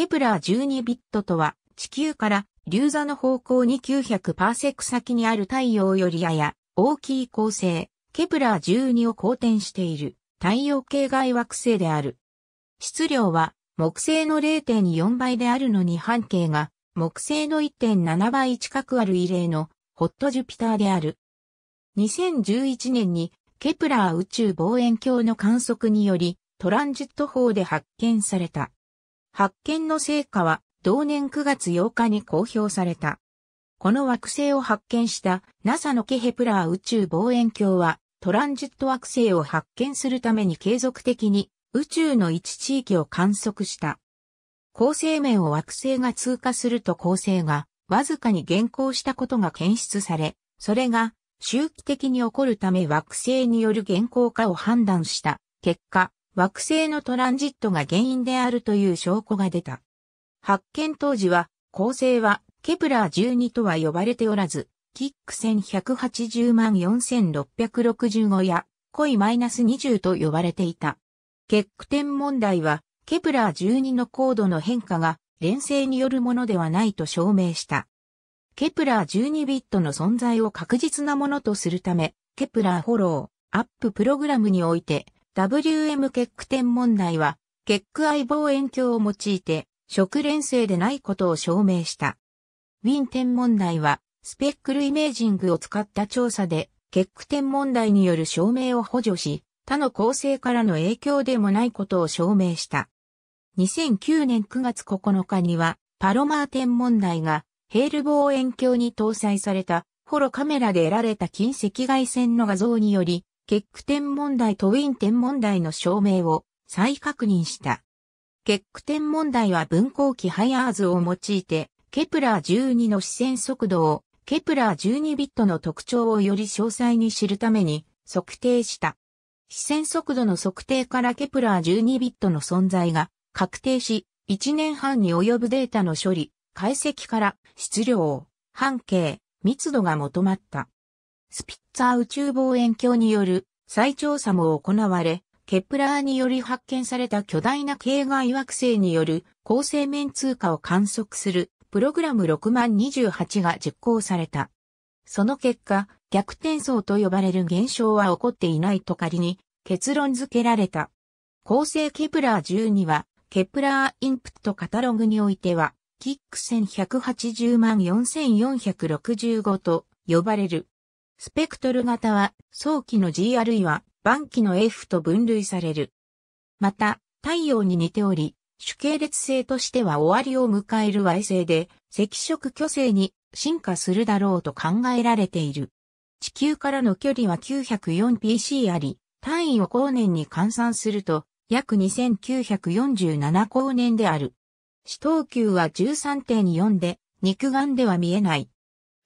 ケプラー12ビットとは、地球から流座の方向に900パーセク先にある太陽よりやや大きい恒星、ケプラー12を公転している太陽系外惑星である。質量は木星の0.4倍であるのに半径が木星の1.7倍近くある異例のホットジュピターである。2011年にケプラー宇宙望遠鏡の観測によりトランジット法で発見された。発見の成果は同年9月8日に公表された。この惑星を発見した NASA のケヘプラー宇宙望遠鏡はトランジット惑星を発見するために継続的に宇宙の一地域を観測した。恒星面を惑星が通過すると恒星がわずかに減光したことが検出され、それが周期的に起こるため惑星による減光化を判断した結果、惑星のトランジットが原因であるという証拠が出た。発見当時は、恒星はケプラー12とは呼ばれておらず、キック1180万4665やコイマイナス20と呼ばれていた。結句点問題は、ケプラー12の高度の変化が連星によるものではないと証明した。ケプラー12ビットの存在を確実なものとするため、ケプラーフォロー、アッププログラムにおいて、WM 結句天文題は、結句愛望遠鏡を用いて、食連星でないことを証明した。ウィン天文台は、スペックルイメージングを使った調査で、結句天文台による証明を補助し、他の構成からの影響でもないことを証明した。2009年9月9日には、パロマー天文台が、ヘール望遠鏡に搭載された、ホロカメラで得られた近赤外線の画像により、結句点問題とウィン点問題の証明を再確認した。結句点問題は分光器ハイアーズを用いて、ケプラー12の視線速度を、ケプラー12ビットの特徴をより詳細に知るために測定した。視線速度の測定からケプラー12ビットの存在が確定し、1年半に及ぶデータの処理、解析から質量、半径、密度が求まった。スピッツァー宇宙望遠鏡による再調査も行われ、ケプラーにより発見された巨大な系外惑星による構成面通過を観測するプログラム6028が実行された。その結果、逆転層と呼ばれる現象は起こっていないと仮に結論付けられた。構成ケプラー12は、ケプラーインプットカタログにおいては、キック1180万4465と呼ばれるスペクトル型は、早期の G あるいは、晩期の F と分類される。また、太陽に似ており、主系列性としては終わりを迎える Y 星で、赤色巨星に進化するだろうと考えられている。地球からの距離は 904pc あり、単位を光年に換算すると、約2947光年である。四等級は13.4で、肉眼では見えない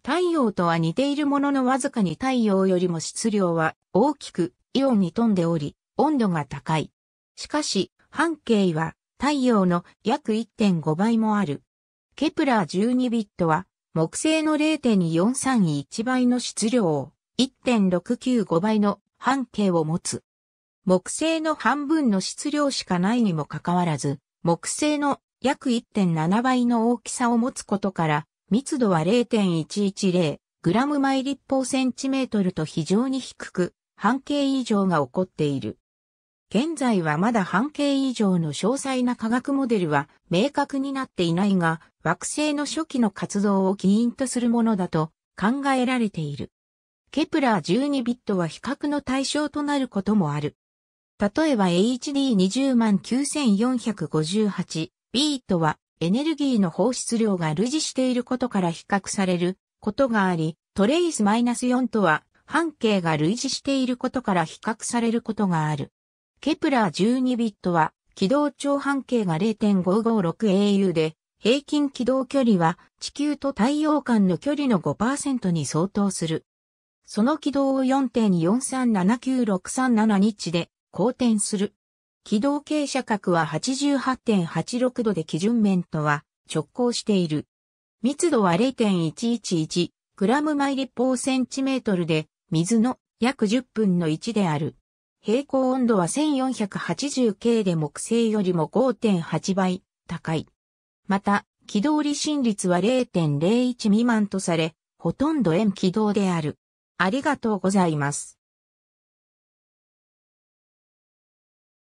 太陽とは似ているもののわずかに太陽よりも質量は大きくイオンに富んでおり、温度が高い。しかし、半径は太陽の約1.5倍もある。ケプラー12ビットは木星の0.431倍の質量を1.695倍の半径を持つ。木星の半分の質量しかないにもかかわらず、木星の約1.7倍の大きさを持つことから、密度は0.110グラム毎立方センチメートルと非常に低く、半径以上が起こっている。現在はまだ半径以上の詳細な科学モデルは明確になっていないが、惑星の初期の活動を起因とするものだと考えられている。ケプラー12ビットは比較の対象となることもある。例えば HD209,458 ビートはエネルギーの放出量が類似していることから比較されることがあり、トレイス -4 とは半径が類似していることから比較されることがある。ケプラー12ビットは軌道長半径が 0.556au で、平均軌道距離は地球と太陽間の距離の5%に相当する。その軌道を4.4379637日で公転する。軌道傾斜角は88.86度で基準面とは直行している。密度は0.111グラム毎立方センチメートルで水の約10分の1である。平行温度は 1480K で木星よりも5.8倍高い。また、軌道離心率は0.01未満とされ、ほとんど円軌道である。ありがとうございます。